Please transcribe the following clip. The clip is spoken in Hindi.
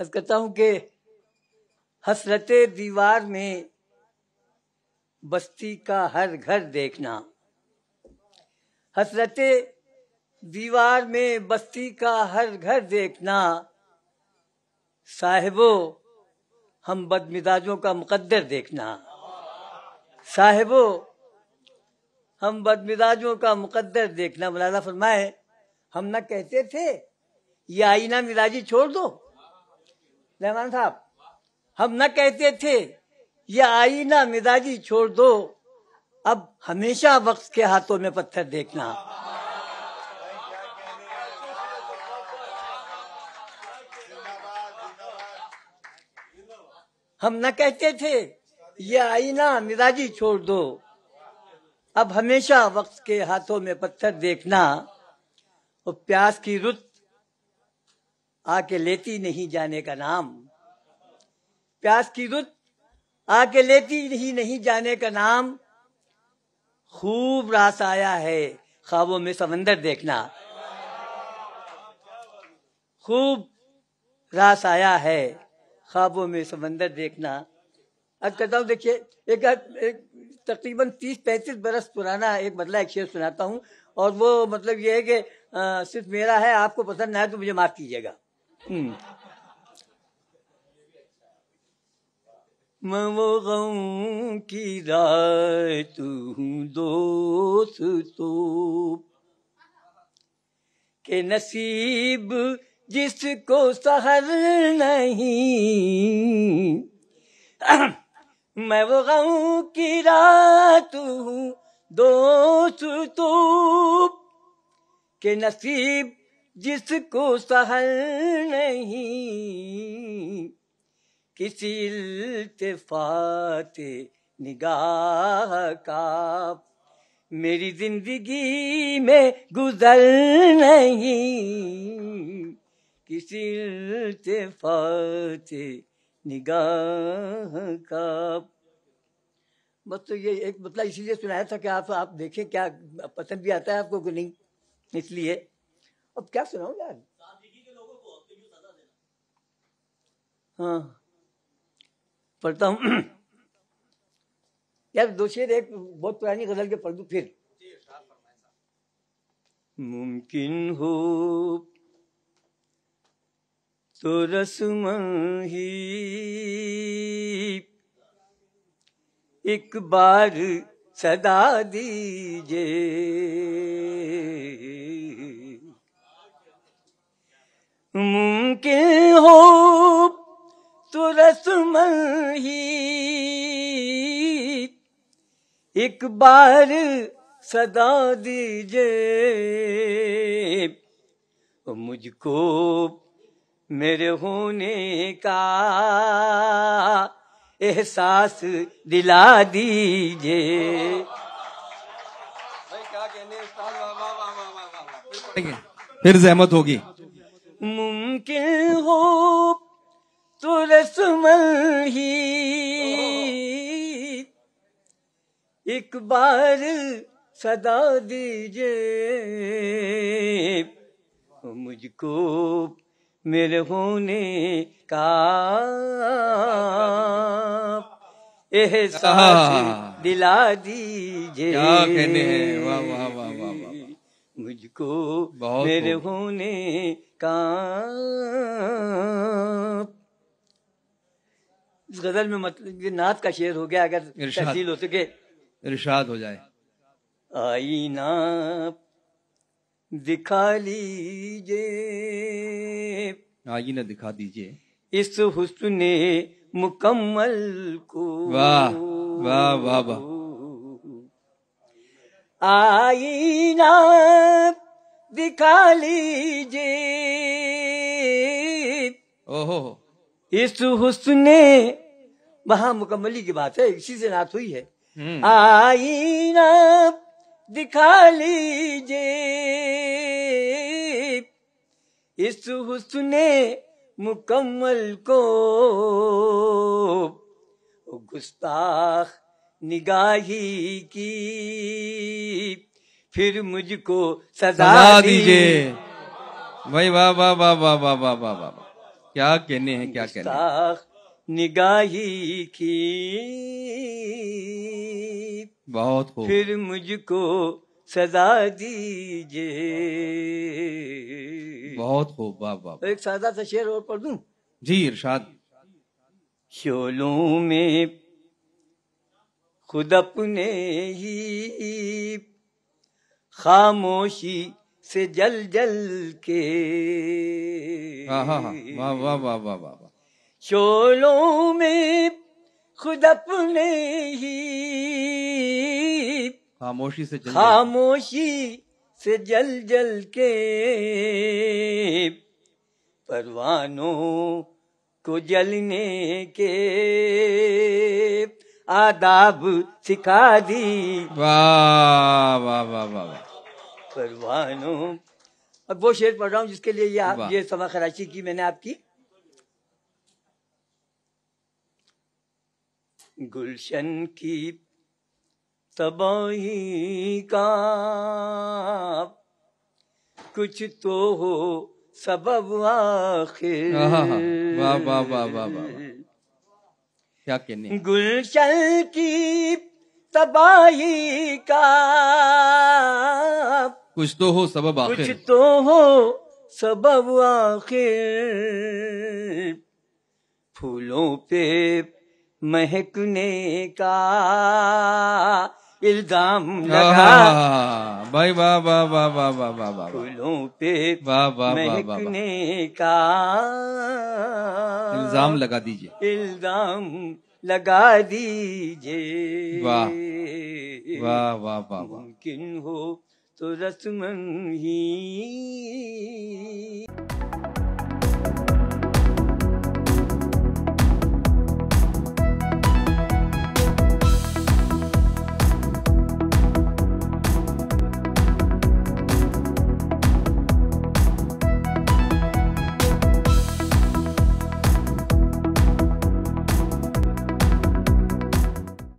बस कहता हूँ कि हसरत दीवार में बस्ती का हर घर देखना हसरत दीवार में बस्ती का हर घर देखना साहेबो हम बदमिजाजों का मुकद्दर देखना साहेबो हम बदमिजाजों का मुकद्दर देखना मुलाजा फरमाए हम ना कहते थे ये आईना मिराजी छोड़ दो रहमान साहब हम न कहते थे ये आईना मिजाजी छोड़ दो अब हमेशा वक्त के हाथों में पत्थर देखना हम न कहते थे ये आईना मिजाजी छोड़ दो अब हमेशा वक्त के हाथों में पत्थर देखना और प्यास की रुत आके लेती नहीं जाने का नाम प्यास की रुत आके लेती नहीं नहीं जाने का नाम खूब रास आया है ख्वाबों में समंदर देखना खूब रास आया है ख्वाबों में समंदर देखना आज कहता हूँ देखिए एक, एक तकरीबन तीस पैंतीस बरस पुराना एक मतलब एक शेर सुनाता हूँ और वो मतलब ये है कि सिर्फ मेरा है आपको पसंद ना है तो मुझे माफ कीजिएगा Hmm. मैं वो गम की राय तू दोस्त तो के नसीब जिसको सहर नहीं मैं वो गम की राय तू दोस्त तो के नसीब जिसको सहल नहीं किसी इल्तफात निगाह का मेरी जिंदगी में गुजर नहीं किसी इल्तफात निगाह का बस तो ये एक मतलब इसीलिए सुनाया था कि आप आप देखें क्या पसंद भी आता है आपको कि नहीं इसलिए अब क्या सुनाऊ यार हाँ पढ़ता हूँ यार दो शेर एक बहुत पुरानी गजल के पढ़ दू फिर मुमकिन हो तो रसम ही एक बार सदा दीजिए मुमकिन हो तो रस्मन ही एक बार सदा दीजे मुझको मेरे होने का एहसास दिला दीजे फिर जहमत होगी हो तो रसमल ही एक बार सदा दीजे मुझको मेरे होने का एहसास दिला दीजिए क्या कहने हैं वाह वाह वाह वाह मुझको मेरे होने का इस गजल में मतलब ये नात का शेर हो गया अगर तहसील हो सके इरशाद हो जाए आई दिखा लीजिए आइए ना दिखा दीजिए इस हुस्न मुकम्मल को वाह वाह वाह वाह आईना दिखा लीजिए ओहो इस हुस्ने मुकम्मली की बात है इसी से नात हुई है हम्म। आईना दिखा लीजिए इस हुसने मुकम्मल को गुस्ताख निगाही की फिर मुझको सजा, दीजिए भाई वाह वाह वाह वाह वाह वाह वाह वाह वाह क्या कहने हैं क्या कहने निगाही की बहुत हो फिर मुझको सजा दीजिए बहुत हो वाह वाह एक सादा सा शेर और पढ़ दूं जी इरशाद शोलों में खुद अपने ही खामोशी से जल जल के हाँ, हाँ, हाँ। वाह शोलों में खुद अपने ही खामोशी से जल खामोशी से जल जल के परवानों को जलने के आदाब सिखा दी वाह वाह वाह वाह परवानो अब वो शेर पढ़ रहा हूँ जिसके लिए ये आप ये समा खराची की मैंने आपकी गुलशन की तबाही का कुछ तो हो सबब आखिर वाह वाह वाह वाह वाह क्या कहने गुलशन की तबाही का कुछ तो हो सबब आखिर कुछ तो हो सबब आखिर फूलों पे महकने का इल्जाम लगा भाई वाह वाह वाह वाह वाह वाह वाह फूलों पे वाह वाह महकने का इल्जाम लगा दीजिए इल्जाम लगा दीजिए वाह वाह वाह वाह मुमकिन हो तो रस्मन ही